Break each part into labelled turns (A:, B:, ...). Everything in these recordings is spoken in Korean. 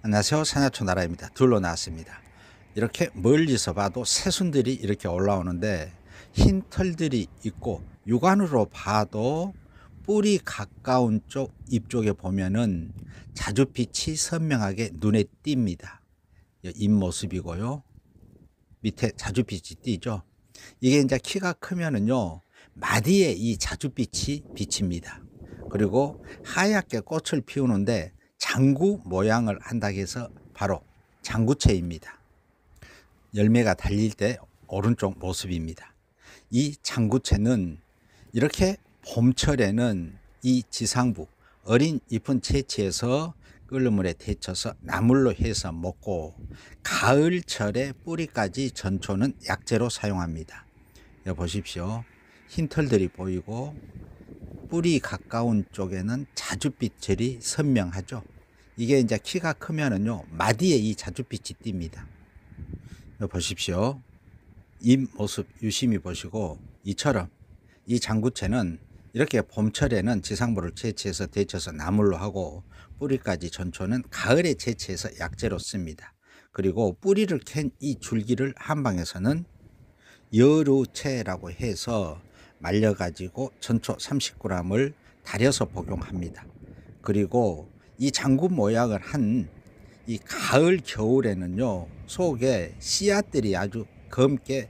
A: 안녕하세요 산야초 나라입니다 둘러 나왔습니다 이렇게 멀리서 봐도 새순들이 이렇게 올라오는데 흰 털들이 있고 육안으로 봐도 뿌리 가까운 쪽입 쪽에 보면은 자주빛이 선명하게 눈에 띕니다 입모습이고요 밑에 자주빛이 띄죠 이게 이제 키가 크면은요 마디에 이 자주빛이 비칩니다 그리고 하얗게 꽃을 피우는데 장구 모양을 한다고 해서 바로 장구채입니다. 열매가 달릴 때 오른쪽 모습입니다. 이 장구채는 이렇게 봄철에는 이 지상부 어린 잎은 채취해서 끓는 물에 데쳐서 나물로 해서 먹고 가을철에 뿌리까지 전초는 약재로 사용합니다. 여 보십시오. 흰털들이 보이고 뿌리 가까운 쪽에는 자줏빛이 선명하죠. 이게 이제 키가 크면은요 마디에 이 자줏빛이 띕니다. 보십시오. 입 모습 유심히 보시고 이처럼 이 장구채는 이렇게 봄철에는 지상물을 채취해서 데쳐서 나물로 하고 뿌리까지 전초는 가을에 채취해서 약재로 씁니다. 그리고 뿌리를 캔 이 줄기를 한방에서는 여루채라고 해서 말려가지고 전초 30g을 달여서 복용합니다. 그리고 이 장구 모약을한 이 가을 겨울에는요 속에 씨앗들이 아주 검게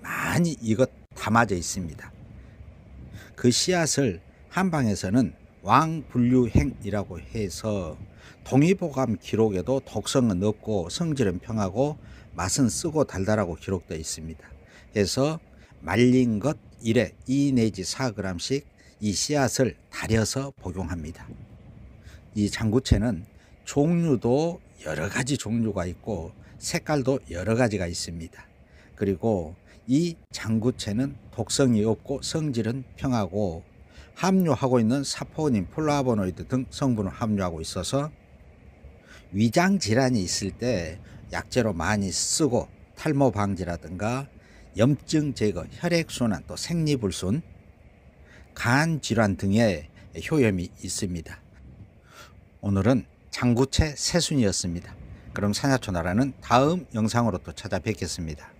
A: 많이 이것 담아져 있습니다. 그 씨앗을 한방에서는 왕분류행이라고 해서 동의보감 기록에도 독성은 없고 성질은 평하고 맛은 쓰고 달달하고 기록되어 있습니다. 그래서 말린 것 1에 2 내지 4g씩 이 씨앗을 달여서 복용합니다. 이 장구채는 종류도 여러 가지 종류가 있고 색깔도 여러 가지가 있습니다. 그리고 이 장구채는 독성이 없고 성질은 평하고 함유하고 있는 사포닌, 폴라보노이드 등 성분을 함유하고 있어서 위장 질환이 있을 때 약재로 많이 쓰고 탈모 방지라든가 염증 제거, 혈액 순환, 또 생리 불순, 간 질환 등의 효염이 있습니다. 오늘은 장구채 세순이었습니다. 그럼 산야초나라는 다음 영상으로 또 찾아뵙겠습니다.